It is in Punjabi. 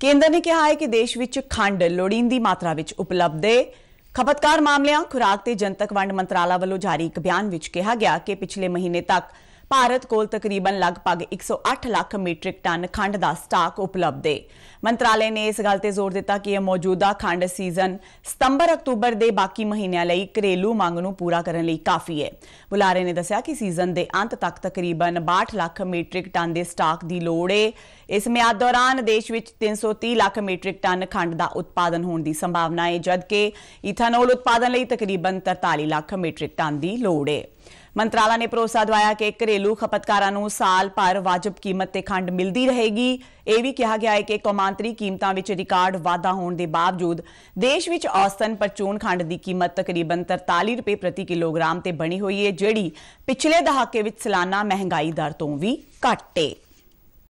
ਕੇਂਦਰ ਨੇ ਕਿਹਾ ਹੈ ਕਿ ਦੇਸ਼ ਵਿੱਚ ਖੰਡ ਲੋੜੀਂਦੀ ਮਾਤਰਾ ਵਿੱਚ ਉਪਲਬਧ ਹੈ ਖਪਤਕਾਰ ਮਾਮਲਿਆਂ ਖੁਰਾਕ ਤੇ ਜਨਤਕ ਵੰਡ ਮੰਤਰਾਲਾ ਵੱਲੋਂ ਜਾਰੀ ਇੱਕ ਬਿਆਨ ਵਿੱਚ ਕਿਹਾ ਗਿਆ ਕਿ ਪਿਛਲੇ ਮਹੀਨੇ ਤੱਕ ਭਾਰਤ ਕੋਲ ਤਕਰੀਬਨ ਲਗਭਗ 108 ਲੱਖ ਮੀਟ੍ਰਿਕ ਟਨ ਖੰਡ ਦਾ ਸਟਾਕ ਉਪਲਬਧ ਹੈ ਮੰਤਰਾਲੇ ਨੇ ਇਸ ਗੱਲ ਤੇ ਜ਼ੋਰ ਦਿੱਤਾ ਕਿ ਇਹ ਮੌਜੂਦਾ ਖੰਡ ਸੀਜ਼ਨ ਸਤੰਬਰ ਅਕਤੂਬਰ ਦੇ ਬਾਕੀ ਮਹੀਨਿਆਂ ਲਈ ਘਰੇਲੂ ਮੰਗ ਨੂੰ ਪੂਰਾ ਕਰਨ ਲਈ ਕਾਫੀ ਹੈ ਬੁਲਾਰੇ ਨੇ ਦੱਸਿਆ ਕਿ ਸੀਜ਼ਨ ਦੇ ਅੰਤ ਤੱਕ ਤਕਰੀਬਨ 62 ਲੱਖ ਮੀਟ੍ਰਿਕ ਟਨ ਦੇ ਸਟਾਕ ਦੀ ਲੋੜ ਹੈ ਇਸ ਮਿਆਦ ਦੌਰਾਨ ਦੇਸ਼ ਵਿੱਚ 330 ਲੱਖ ਮੀਟ੍ਰਿਕ ਟਨ ਖੰਡ ਦਾ ਉਤਪਾਦਨ ਹੋਣ ਦੀ ਸੰਭਾਵਨਾ ਹੈ ਜਦਕਿ ਇਥਾਨੋਲ ਉਤਪਾਦਨ ਲਈ ਤਕਰੀਬਨ 43 ਲੱਖ ਮੀਟ੍ਰਿਕ ਟਨ ਦੀ ਲੋੜ ਹੈ ਮੰਤਰਾਲਾ ਨੇ ਭਰੋਸਾ ਦਵਾਇਆ ਕਿ ਘਰੇਲੂ ਖਪਤਕਾਰਾਂ ਨੂੰ ਸਾਲ ਭਰ ਵਾਜਬ ਕੀਮਤ ਤੇ ਖੰਡ ਮਿਲਦੀ ਰਹੇਗੀ ਇਹ ਵੀ ਕਿਹਾ ਗਿਆ ਹੈ ਕਿ ਕੌਮਾਂਤਰੀ ਕੀਮਤਾਂ ਵਿੱਚ ਰਿਕਾਰਡ ਵਾਧਾ ਹੋਣ ਦੇ ਬਾਵਜੂਦ ਦੇਸ਼ ਵਿੱਚ ਔਸਤਨ ਪਰਚੂਨ ਖੰਡ ਦੀ ਕੀਮਤ ਤਕਰੀਬਨ 43 ਰੁਪਏ ਪ੍ਰਤੀ ਕਿਲੋਗ੍ਰਾਮ ਤੇ ਬਣੀ ਹੋਈ ਹੈ ਜਿਹੜੀ ਪਿਛਲੇ ਦਹਾਕੇ ਵਿੱਚ ਸਾਲਾਨਾ ਮਹਿੰਗਾਈ ਦਰ ਤੋਂ ਵੀ ਘੱਟ ਹੈ